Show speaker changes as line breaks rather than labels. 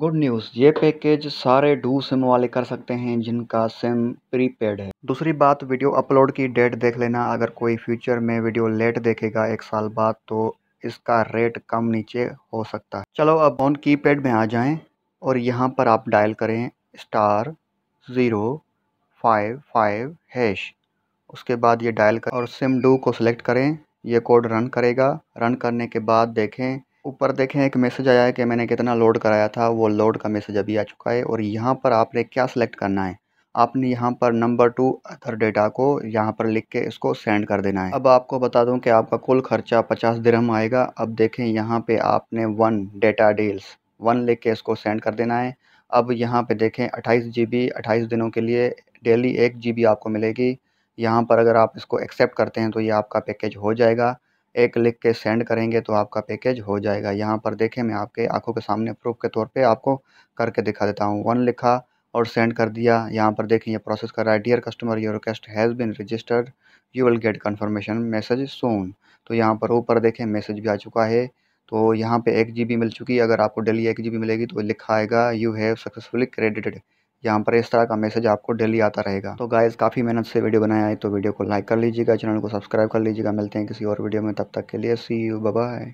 good news ये package सारे डू सिम वाले कर सकते हैं जिनका सिम प्रीपेड है दूसरी बात वीडियो अपलोड की डेट देख लेना अगर कोई फ्यूचर में वीडियो लेट देखेगा एक साल बाद तो इसका रेट कम नीचे हो सकता है चलो अब ऑन कीपैड में आ जाएं और यहाँ पर आप डायल करें star zero five five hash उसके बाद ये डायल कर और सिम डू को सिलेक्ट करें ये कोड रन करेगा रन करने के बाद देखें ऊपर देखें एक मैसेज आया है कि मैंने कितना लोड कराया था वो लोड का मैसेज अभी आ चुका है और यहाँ पर आपने क्या सिलेक्ट करना है आपने यहाँ पर नंबर टू अदर डेटा को यहाँ पर लिख के इसको सेंड कर देना है अब आपको बता दूँ कि आपका कुल खर्चा पचास दिरहम आएगा अब देखें यहाँ पे आपने वन डेटा डील्स वन लिख के इसको सेंड कर देना है अब यहाँ पे देखें अट्ठाईस जी बी अट्ठाईस दिनों के लिए डेली एक जी बी आपको मिलेगी यहाँ पर अगर आप इसको एक्सेप्ट करते हैं तो ये आपका पैकेज हो जाएगा एक लिख के सेंड करेंगे तो आपका पैकेज हो जाएगा यहाँ पर देखें मैं आपके आंखों के सामने प्रूफ के तौर पे आपको करके दिखा देता हूँ वन लिखा और सेंड कर दिया यहाँ पर देखें ये प्रोसेस कर रहा है dear customer your request has been registered you will get confirmation message soon तो यहाँ पर ऊपर देखें मैसेज भी आ चुका है तो यहाँ पर एक जी मिल चुकी है अगर आपको डेली एक जी मिलेगी तो लिखा आएगा यू हैव सक्सेसफुली क्रेडिटेड यहाँ पर इस तरह का मैसेज आपको डेली आता रहेगा तो गाइज काफ़ी मेहनत से वीडियो बनाया है तो वीडियो को लाइक कर लीजिएगा चैनल को सब्सक्राइब कर लीजिएगा मिलते हैं किसी और वीडियो में तब तक के लिए सी यू बाय